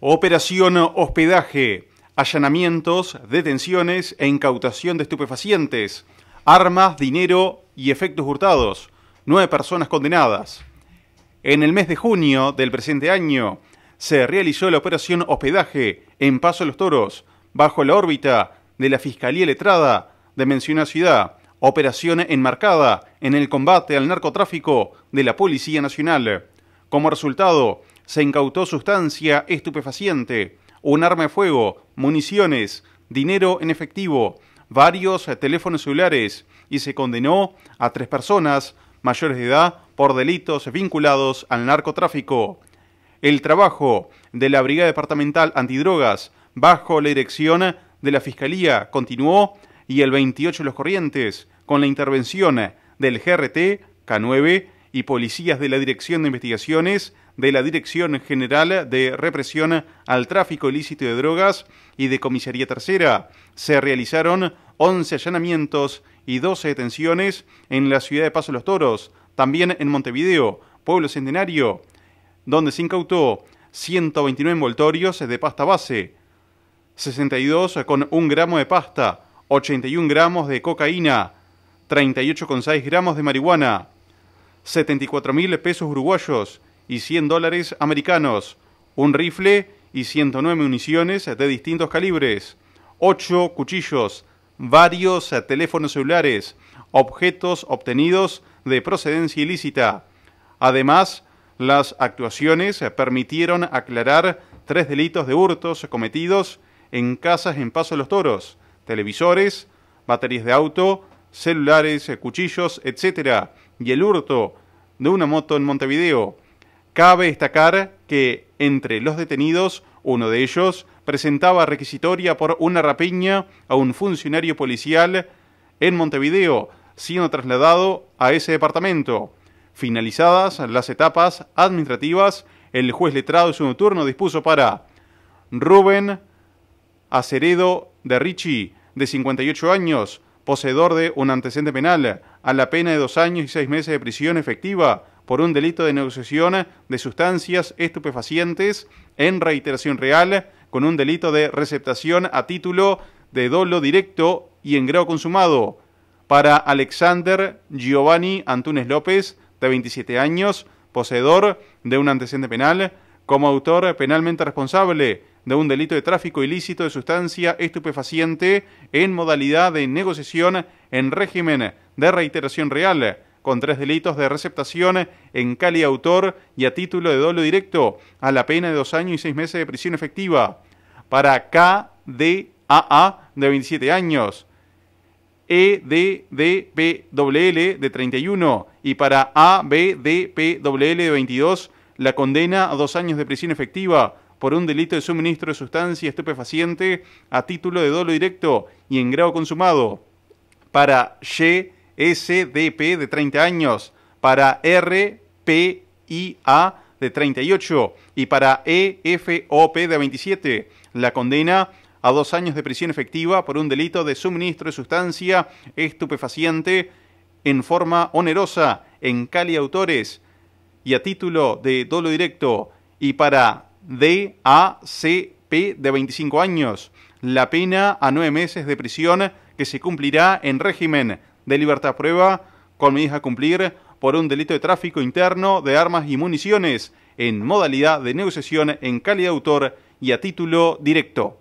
Operación Hospedaje, allanamientos, detenciones e incautación de estupefacientes, armas, dinero y efectos hurtados. Nueve personas condenadas. En el mes de junio del presente año se realizó la operación Hospedaje en Paso de los Toros, bajo la órbita de la Fiscalía Letrada de mencionada ciudad, operación enmarcada en el combate al narcotráfico de la Policía Nacional. Como resultado, se incautó sustancia estupefaciente, un arma de fuego, municiones, dinero en efectivo, varios teléfonos celulares y se condenó a tres personas mayores de edad por delitos vinculados al narcotráfico. El trabajo de la Brigada Departamental Antidrogas bajo la dirección de la Fiscalía continuó y el 28 de los Corrientes con la intervención del GRT, K9 y policías de la Dirección de Investigaciones de la Dirección General de Represión al Tráfico Ilícito de Drogas y de Comisaría Tercera. Se realizaron 11 allanamientos y 12 detenciones en la ciudad de Paso los Toros, también en Montevideo, Pueblo Centenario, donde se incautó 129 envoltorios de pasta base, 62 con 1 gramo de pasta, 81 gramos de cocaína, 38,6 gramos de marihuana, 74 mil pesos uruguayos y 100 dólares americanos, un rifle y 109 municiones de distintos calibres, 8 cuchillos, varios teléfonos celulares, objetos obtenidos de procedencia ilícita. Además, las actuaciones permitieron aclarar tres delitos de hurtos cometidos en casas en Paso de los Toros, televisores, baterías de auto, celulares, cuchillos, etc., y el hurto de una moto en Montevideo. Cabe destacar que entre los detenidos, uno de ellos presentaba requisitoria por una rapiña a un funcionario policial en Montevideo, siendo trasladado a ese departamento. Finalizadas las etapas administrativas, el juez letrado de su turno dispuso para Rubén Aceredo de Ricci, de 58 años, poseedor de un antecedente penal, a la pena de dos años y seis meses de prisión efectiva por un delito de negociación de sustancias estupefacientes en reiteración real, con un delito de receptación a título de dolo directo y en grado consumado. Para Alexander Giovanni Antunes López, de 27 años, poseedor de un antecedente penal, como autor penalmente responsable de un delito de tráfico ilícito de sustancia estupefaciente en modalidad de negociación en régimen de reiteración real con tres delitos de receptación en cali autor y a título de dolo directo a la pena de dos años y seis meses de prisión efectiva. Para KDAA de 27 años, EDDPWL de 31 y para ABDPWL de 22 la condena a dos años de prisión efectiva por un delito de suministro de sustancia estupefaciente a título de dolo directo y en grado consumado. Para Y SDP de 30 años, para RPIA de 38 y para EFOP de 27. La condena a dos años de prisión efectiva por un delito de suministro de sustancia estupefaciente en forma onerosa en Cali Autores y a título de dolo directo y para DACP de 25 años. La pena a nueve meses de prisión que se cumplirá en régimen de libertad prueba con mi hija cumplir por un delito de tráfico interno de armas y municiones en modalidad de negociación en calidad de autor y a título directo.